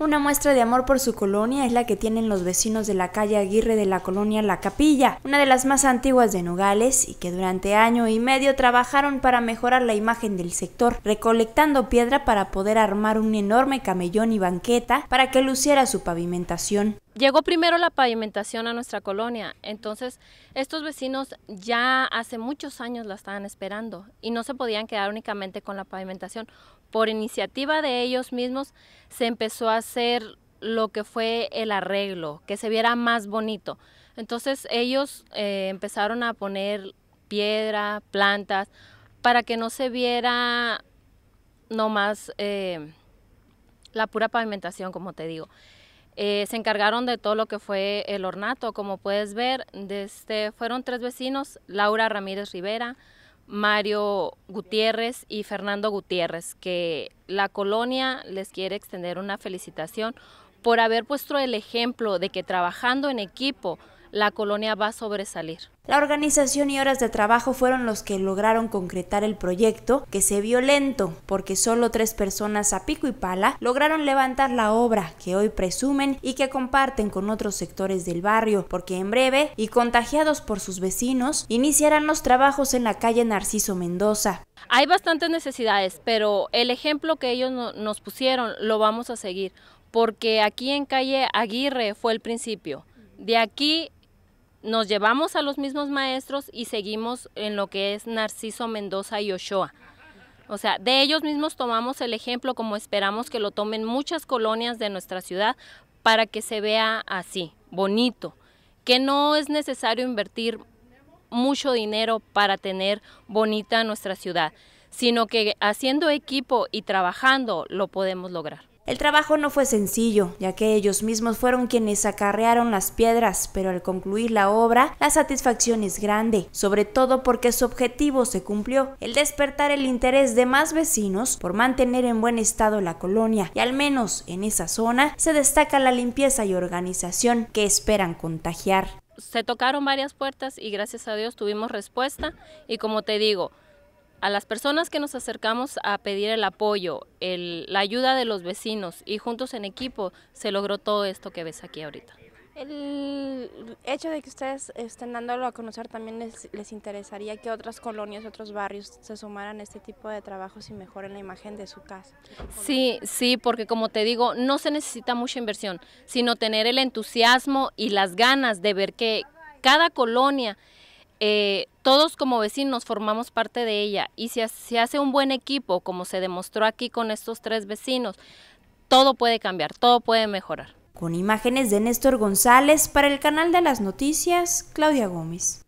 Una muestra de amor por su colonia es la que tienen los vecinos de la calle Aguirre de la colonia La Capilla, una de las más antiguas de Nogales y que durante año y medio trabajaron para mejorar la imagen del sector, recolectando piedra para poder armar un enorme camellón y banqueta para que luciera su pavimentación llegó primero la pavimentación a nuestra colonia, entonces estos vecinos ya hace muchos años la estaban esperando y no se podían quedar únicamente con la pavimentación. Por iniciativa de ellos mismos se empezó a hacer lo que fue el arreglo, que se viera más bonito. Entonces ellos eh, empezaron a poner piedra, plantas, para que no se viera nomás más eh, la pura pavimentación, como te digo. Eh, se encargaron de todo lo que fue el ornato. Como puedes ver, desde, este, fueron tres vecinos, Laura Ramírez Rivera, Mario Gutiérrez y Fernando Gutiérrez, que la colonia les quiere extender una felicitación por haber puesto el ejemplo de que trabajando en equipo, la colonia va a sobresalir. La organización y horas de trabajo fueron los que lograron concretar el proyecto, que se vio lento, porque solo tres personas a pico y pala lograron levantar la obra que hoy presumen y que comparten con otros sectores del barrio, porque en breve, y contagiados por sus vecinos, iniciarán los trabajos en la calle Narciso Mendoza. Hay bastantes necesidades, pero el ejemplo que ellos nos pusieron lo vamos a seguir, porque aquí en calle Aguirre fue el principio. De aquí nos llevamos a los mismos maestros y seguimos en lo que es Narciso Mendoza y Oshoa, O sea, de ellos mismos tomamos el ejemplo como esperamos que lo tomen muchas colonias de nuestra ciudad para que se vea así, bonito, que no es necesario invertir mucho dinero para tener bonita nuestra ciudad, sino que haciendo equipo y trabajando lo podemos lograr. El trabajo no fue sencillo, ya que ellos mismos fueron quienes acarrearon las piedras, pero al concluir la obra, la satisfacción es grande, sobre todo porque su objetivo se cumplió, el despertar el interés de más vecinos por mantener en buen estado la colonia, y al menos en esa zona se destaca la limpieza y organización que esperan contagiar. Se tocaron varias puertas y gracias a Dios tuvimos respuesta y como te digo, a las personas que nos acercamos a pedir el apoyo, el, la ayuda de los vecinos y juntos en equipo, se logró todo esto que ves aquí ahorita. El hecho de que ustedes estén dándolo a conocer también les, les, interesaría que otras colonias, otros barrios se sumaran a este tipo de trabajos y mejoren la imagen de su casa. Sí, sí, porque como te digo, no se necesita mucha inversión, sino tener el entusiasmo y las ganas de ver que cada colonia eh, todos como vecinos formamos parte de ella y si se hace un buen equipo, como se demostró aquí con estos tres vecinos, todo puede cambiar, todo puede mejorar. Con imágenes de Néstor González para el canal de las noticias, Claudia Gómez.